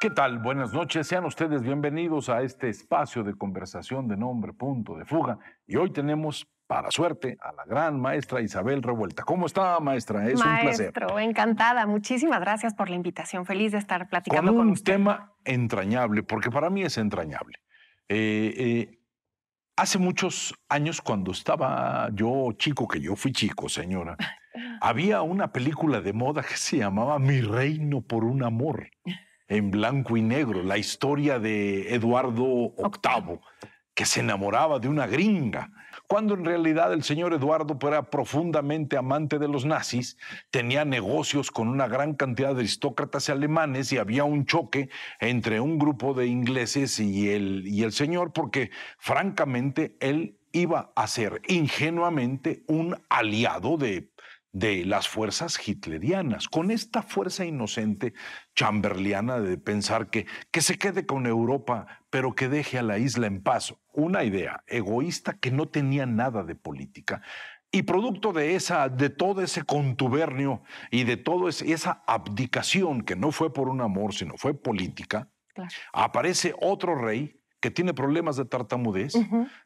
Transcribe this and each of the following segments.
¿Qué tal? Buenas noches. Sean ustedes bienvenidos a este espacio de conversación de nombre Punto de Fuga. Y hoy tenemos, para suerte, a la gran maestra Isabel Revuelta. ¿Cómo está, maestra? Es un placer. encantada. Muchísimas gracias por la invitación. Feliz de estar platicando con, un un tema entrañable, porque para mí es entrañable. Eh, eh, hace muchos años, cuando estaba yo chico, que yo fui chico, señora, había una película de moda que se llamaba Mi Reino por un Amor en blanco y negro, la historia de Eduardo VIII, que se enamoraba de una gringa, cuando en realidad el señor Eduardo pues, era profundamente amante de los nazis, tenía negocios con una gran cantidad de aristócratas alemanes y había un choque entre un grupo de ingleses y el, y el señor, porque francamente él iba a ser ingenuamente un aliado de de las fuerzas hitlerianas, con esta fuerza inocente chamberliana de pensar que, que se quede con Europa, pero que deje a la isla en paz. Una idea egoísta que no tenía nada de política. Y producto de esa, de todo ese contubernio y de toda esa abdicación que no fue por un amor, sino fue política, aparece otro rey que tiene problemas de tartamudez,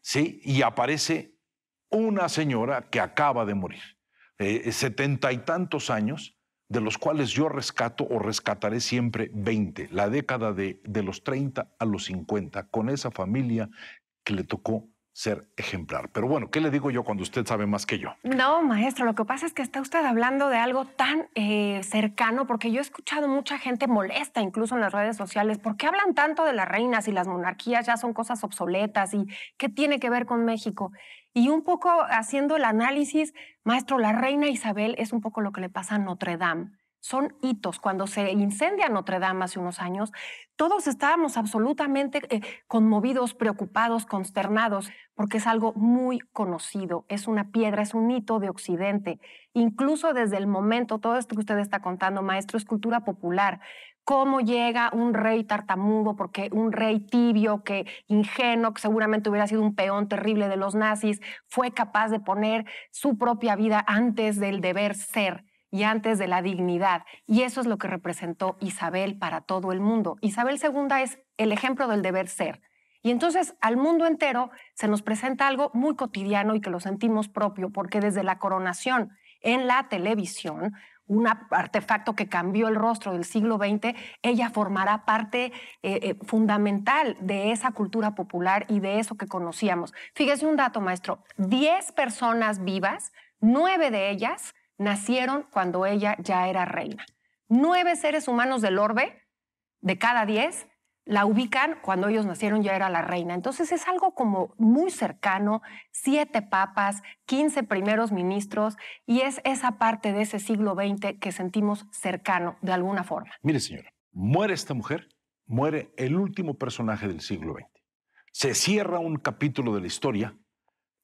¿sí? Y aparece una señora que acaba de morir. Eh, setenta y tantos años, de los cuales yo rescato o rescataré siempre 20, la década de, de los 30 a los 50, con esa familia que le tocó ser ejemplar. Pero bueno, ¿qué le digo yo cuando usted sabe más que yo? No, maestro, lo que pasa es que está usted hablando de algo tan eh, cercano, porque yo he escuchado mucha gente molesta, incluso en las redes sociales, ¿por qué hablan tanto de las reinas y las monarquías ya son cosas obsoletas y qué tiene que ver con México? Y un poco haciendo el análisis, maestro, la reina Isabel es un poco lo que le pasa a Notre Dame son hitos. Cuando se incendia Notre Dame hace unos años, todos estábamos absolutamente eh, conmovidos, preocupados, consternados, porque es algo muy conocido, es una piedra, es un hito de Occidente. Incluso desde el momento, todo esto que usted está contando, maestro, es cultura popular. Cómo llega un rey tartamudo, porque un rey tibio, que ingenuo, que seguramente hubiera sido un peón terrible de los nazis, fue capaz de poner su propia vida antes del deber ser y antes de la dignidad. Y eso es lo que representó Isabel para todo el mundo. Isabel II es el ejemplo del deber ser. Y entonces al mundo entero se nos presenta algo muy cotidiano y que lo sentimos propio, porque desde la coronación en la televisión, un artefacto que cambió el rostro del siglo XX, ella formará parte eh, eh, fundamental de esa cultura popular y de eso que conocíamos. Fíjese un dato, maestro, 10 personas vivas, 9 de ellas nacieron cuando ella ya era reina. Nueve seres humanos del orbe, de cada diez, la ubican cuando ellos nacieron ya era la reina. Entonces es algo como muy cercano, siete papas, quince primeros ministros, y es esa parte de ese siglo XX que sentimos cercano de alguna forma. Mire señora, muere esta mujer, muere el último personaje del siglo XX. Se cierra un capítulo de la historia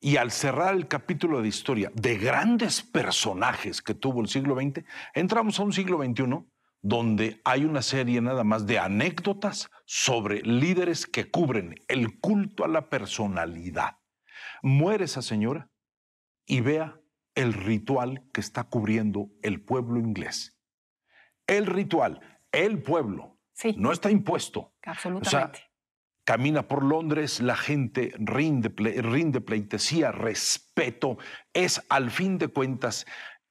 y al cerrar el capítulo de historia de grandes personajes que tuvo el siglo XX, entramos a un siglo XXI donde hay una serie nada más de anécdotas sobre líderes que cubren el culto a la personalidad. Muere esa señora y vea el ritual que está cubriendo el pueblo inglés. El ritual, el pueblo, no está impuesto. Absolutamente. Camina por Londres, la gente rinde, rinde pleitesía, respeto. Es al fin de cuentas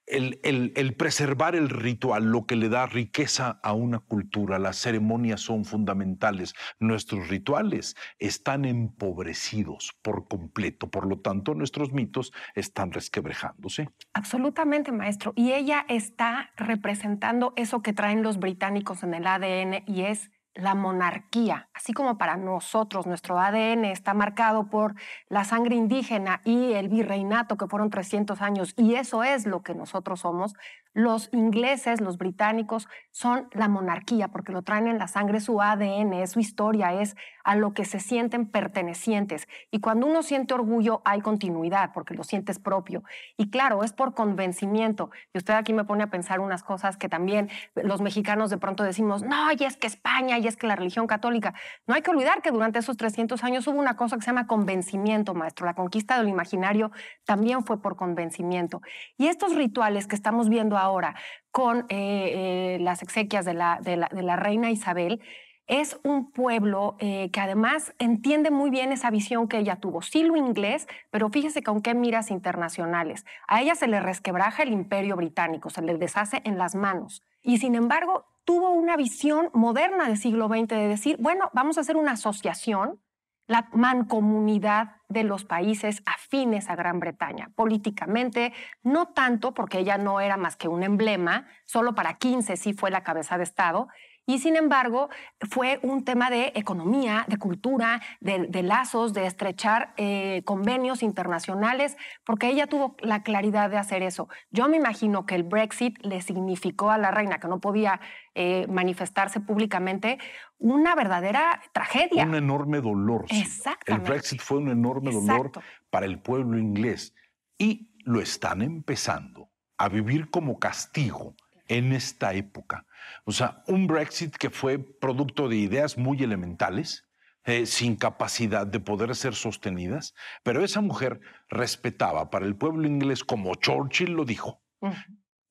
el, el, el, preservar el ritual, lo que le da riqueza a una cultura, las ceremonias son fundamentales. Nuestros rituales están empobrecidos por completo, por lo tanto nuestros mitos están resquebrejándose. Absolutamente, maestro. Y ella está representando eso que traen los británicos en el ADN y es la monarquía, así como para nosotros nuestro ADN está marcado por la sangre indígena y el virreinato que fueron 300 años y eso es lo que nosotros somos, los ingleses, los británicos son la monarquía porque lo traen en la sangre, su ADN, su historia, es a lo que se sienten pertenecientes y cuando uno siente orgullo hay continuidad porque lo sientes propio y claro, es por convencimiento y usted aquí me pone a pensar unas cosas que también los mexicanos de pronto decimos, no, y es que España es que la religión católica. No hay que olvidar que durante esos 300 años hubo una cosa que se llama convencimiento, maestro. La conquista del imaginario también fue por convencimiento. Y estos rituales que estamos viendo ahora con eh, eh, las exequias de la, de, la, reina Isabel, es un pueblo eh, que además entiende muy bien esa visión que ella tuvo. Sí lo inglés, pero fíjese con qué miras internacionales. A ella se le resquebraja el imperio británico, se le deshace en las manos. Y sin embargo, tuvo una visión moderna del siglo XX de decir, bueno, vamos a hacer una asociación, la mancomunidad de los países afines a Gran Bretaña. Políticamente, no tanto, porque ella no era más que un emblema, solo para 15 sí fue la cabeza de Estado, y sin embargo, fue un tema de economía, de cultura, de, lazos, de estrechar eh, convenios internacionales, porque ella tuvo la claridad de hacer eso. Yo me imagino que el Brexit le significó a la reina, que no podía eh, manifestarse públicamente, una verdadera tragedia. Un enorme dolor. Exactamente. El Brexit fue un enorme dolor para el pueblo inglés. Y lo están empezando a vivir como castigo en esta época. O sea, un Brexit que fue producto de ideas muy elementales, eh, sin capacidad de poder ser sostenidas, pero esa mujer respetaba para el pueblo inglés, como Churchill lo dijo,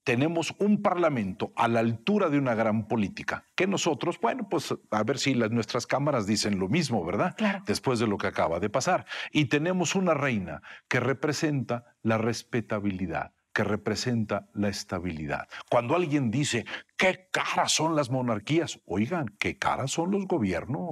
tenemos un parlamento a la altura de una gran política, que nosotros, bueno, pues a ver si las, nuestras cámaras dicen lo mismo, ¿verdad? Después de lo que acaba de pasar. Y tenemos una reina que representa la respetabilidad que representa la estabilidad. Cuando alguien dice, qué caras son las monarquías, oigan, qué caras son los gobiernos.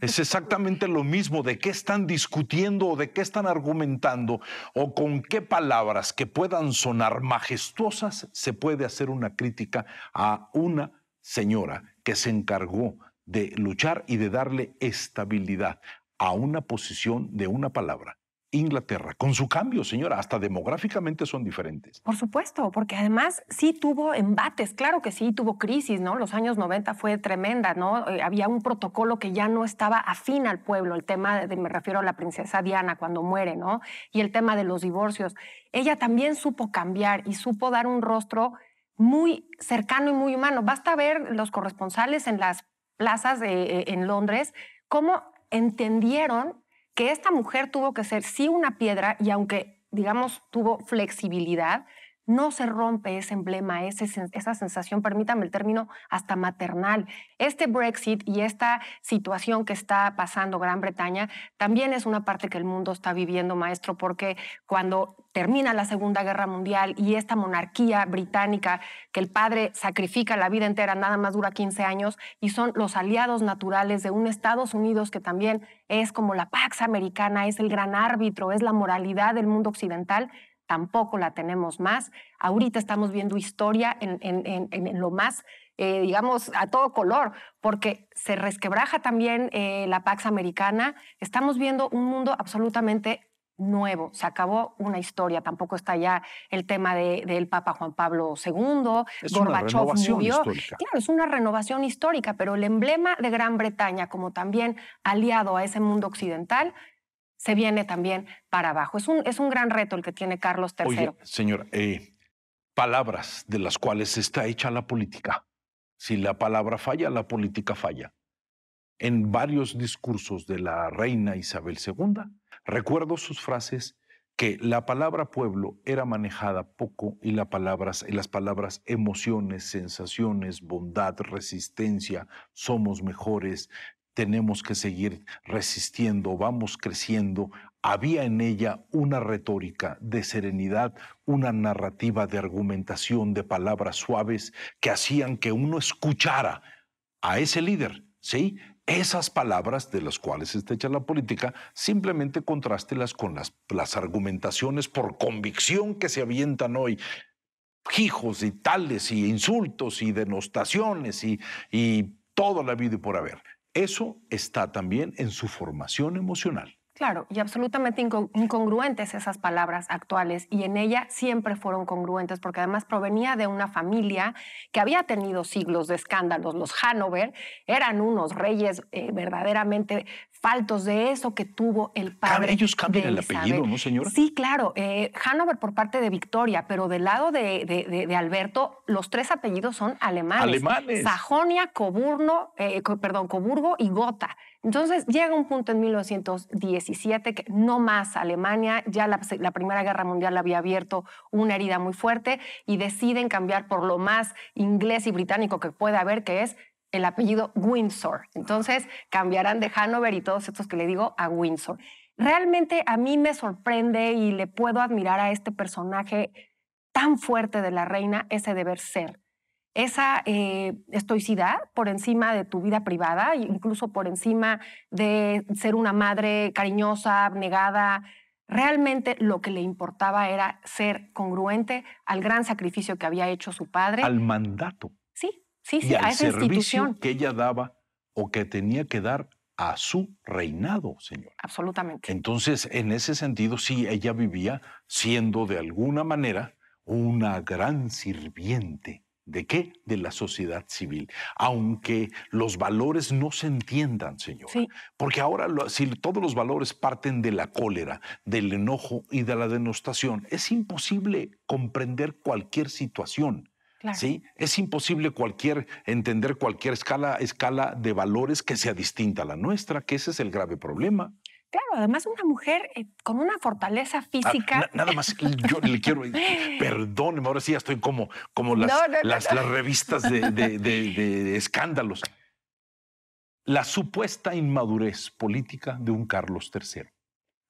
es exactamente lo mismo, de qué están discutiendo o de qué están argumentando o con qué palabras que puedan sonar majestuosas se puede hacer una crítica a una señora que se encargó de luchar y de darle estabilidad a una posición de una palabra Inglaterra, con su cambio, señora, hasta demográficamente son diferentes. Por supuesto, porque además sí tuvo embates, claro que sí, tuvo crisis, ¿no? Los años 90 fue tremenda, ¿no? Eh, había un protocolo que ya no estaba afín al pueblo, el tema de, me refiero a la princesa Diana cuando muere, ¿no? Y el tema de los divorcios. Ella también supo cambiar y supo dar un rostro muy cercano y muy humano. Basta ver los corresponsales en las plazas de, eh, en Londres, cómo entendieron que esta mujer tuvo que ser sí una piedra y aunque, digamos, tuvo flexibilidad, no se rompe ese emblema, esa sensación, permítame el término, hasta maternal. Este Brexit y esta situación que está pasando Gran Bretaña también es una parte que el mundo está viviendo, maestro, porque cuando termina la Segunda Guerra Mundial y esta monarquía británica, que el padre sacrifica la vida entera, nada más dura 15 años, y son los aliados naturales de un Estados Unidos que también es como la Pax Americana, es el gran árbitro, es la moralidad del mundo occidental, tampoco la tenemos más. Ahorita estamos viendo historia en, lo más, eh, digamos, a todo color, porque se resquebraja también eh, la Pax Americana. Estamos viendo un mundo absolutamente nuevo, se acabó una historia, tampoco está ya el tema del Papa Juan Pablo II, Gorbachev murió. Claro, es una renovación histórica, pero el emblema de Gran Bretaña, como también aliado a ese mundo occidental, se viene también para abajo. Es un, es un gran reto el que tiene Carlos III. Señor, eh, palabras de las cuales está hecha la política. Si la palabra falla, la política falla. En varios discursos de la reina Isabel II, recuerdo sus frases que la palabra pueblo era manejada poco y, la palabras, y las palabras emociones, sensaciones, bondad, resistencia, somos mejores, tenemos que seguir resistiendo, vamos creciendo. Había en ella una retórica de serenidad, una narrativa de argumentación de palabras suaves que hacían que uno escuchara a ese líder, ¿sí? Esas palabras de las cuales está hecha la política, simplemente contrástelas con las, argumentaciones por convicción que se avientan hoy hijos y tales y insultos y denostaciones y, y toda la vida y por haber. Eso está también en su formación emocional. Claro, y absolutamente incongruentes esas palabras actuales, y en ella siempre fueron congruentes, porque además provenía de una familia que había tenido siglos de escándalos. Los Hanover eran unos reyes eh, verdaderamente faltos de eso que tuvo el padre. Ellos cambian el apellido, ¿no, señora? Sí, claro. Eh, Hanover por parte de Victoria, pero del lado de, Alberto, los tres apellidos son alemanes. Alemanes. Sajonia, Coburno, eh, perdón, Coburgo y Gotha. Entonces llega un punto en 1917 que no más Alemania, ya la, la, Primera Guerra Mundial había abierto una herida muy fuerte y deciden cambiar por lo más inglés y británico que pueda haber, que es el apellido Windsor. Entonces cambiarán de Hanover y todos estos que le digo a Windsor. Realmente a mí me sorprende y le puedo admirar a este personaje tan fuerte de la reina ese deber ser. Esa eh, estoicidad por encima de tu vida privada, incluso por encima de ser una madre cariñosa, abnegada, Realmente lo que le importaba era ser congruente al gran sacrificio que había hecho su padre. Al mandato sí, y al esa servicio institución. que ella daba o que tenía que dar a su reinado, señor. Absolutamente. Entonces, en ese sentido, sí, ella vivía siendo de alguna manera una gran sirviente. ¿De qué? De la sociedad civil. Aunque los valores no se entiendan, señor. Sí. Porque ahora, si todos los valores parten de la cólera, del enojo y de la denostación, es imposible comprender cualquier situación. ¿Sí? Es imposible entender cualquier escala, de valores que sea distinta a la nuestra, que ese es el grave problema. Claro, además una mujer eh, con una fortaleza ah, física. nada más, yo le quiero, perdóneme, ahora sí ya estoy como, como las, revistas de escándalos. La supuesta inmadurez política de un Carlos III.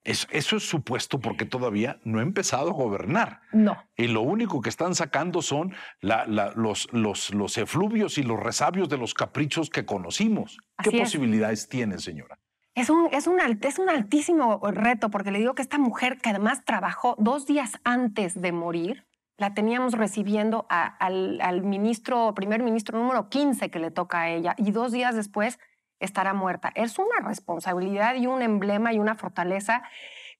Eso, es supuesto porque todavía no ha empezado a gobernar. No. Y lo único que están sacando son los, efluvios y los resabios de los caprichos que conocimos. ¿Qué posibilidades tiene, señora? Es un, es, un, es un altísimo reto porque le digo que esta mujer que además trabajó dos días antes de morir, la teníamos recibiendo al, ministro, primer ministro número 15 que le toca a ella, y dos días después estará muerta. Es una responsabilidad y un emblema y una fortaleza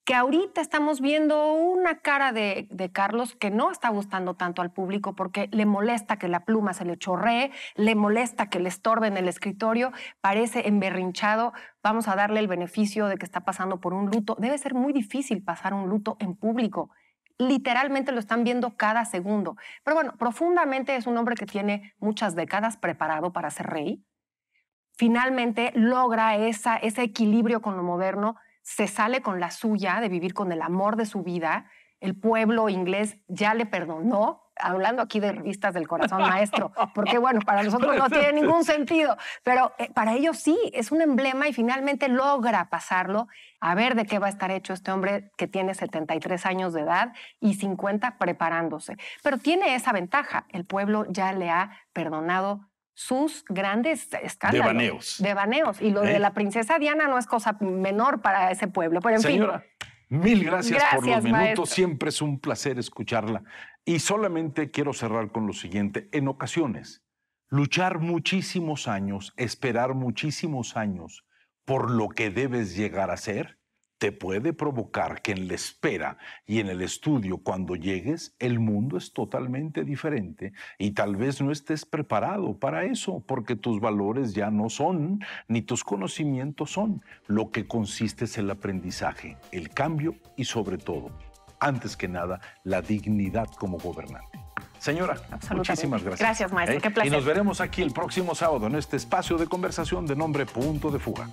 que ahorita estamos viendo una cara de, Carlos que no está gustando tanto al público porque le molesta que la pluma se le chorree, le molesta que le estorbe en el escritorio, parece emberrinchado, vamos a darle el beneficio de que está pasando por un luto. Debe ser muy difícil pasar un luto en público. Literalmente lo están viendo cada segundo. Pero bueno, profundamente es un hombre que tiene muchas décadas preparado para ser rey finalmente logra ese equilibrio con lo moderno, se sale con la suya de vivir con el amor de su vida, el pueblo inglés ya le perdonó, hablando aquí de revistas del corazón maestro, porque bueno, para nosotros no tiene ningún sentido, pero eh, para ellos sí, es un emblema y finalmente logra pasarlo, a ver de qué va a estar hecho este hombre que tiene 73 años de edad y 50 preparándose. Pero tiene esa ventaja, el pueblo ya le ha perdonado sus grandes escándalos. Devaneos. baneos. Y lo de ¿Eh? la princesa Diana no es cosa menor para ese pueblo. Pero en Señora, mil gracias, por los minutos. Siempre es un placer escucharla. Y solamente quiero cerrar con lo siguiente. En ocasiones, luchar muchísimos años, esperar muchísimos años por lo que debes llegar a ser, te puede provocar que en la espera y en el estudio cuando llegues el mundo es totalmente diferente y tal vez no estés preparado para eso porque tus valores ya no son ni tus conocimientos son. Lo que consiste es el aprendizaje, el cambio y sobre todo, antes que nada, la dignidad como gobernante. Señora, muchísimas gracias. Gracias, maestro. ¿Eh? Qué placer. Y nos veremos aquí el próximo sábado en este espacio de conversación de nombre Punto de Fuga.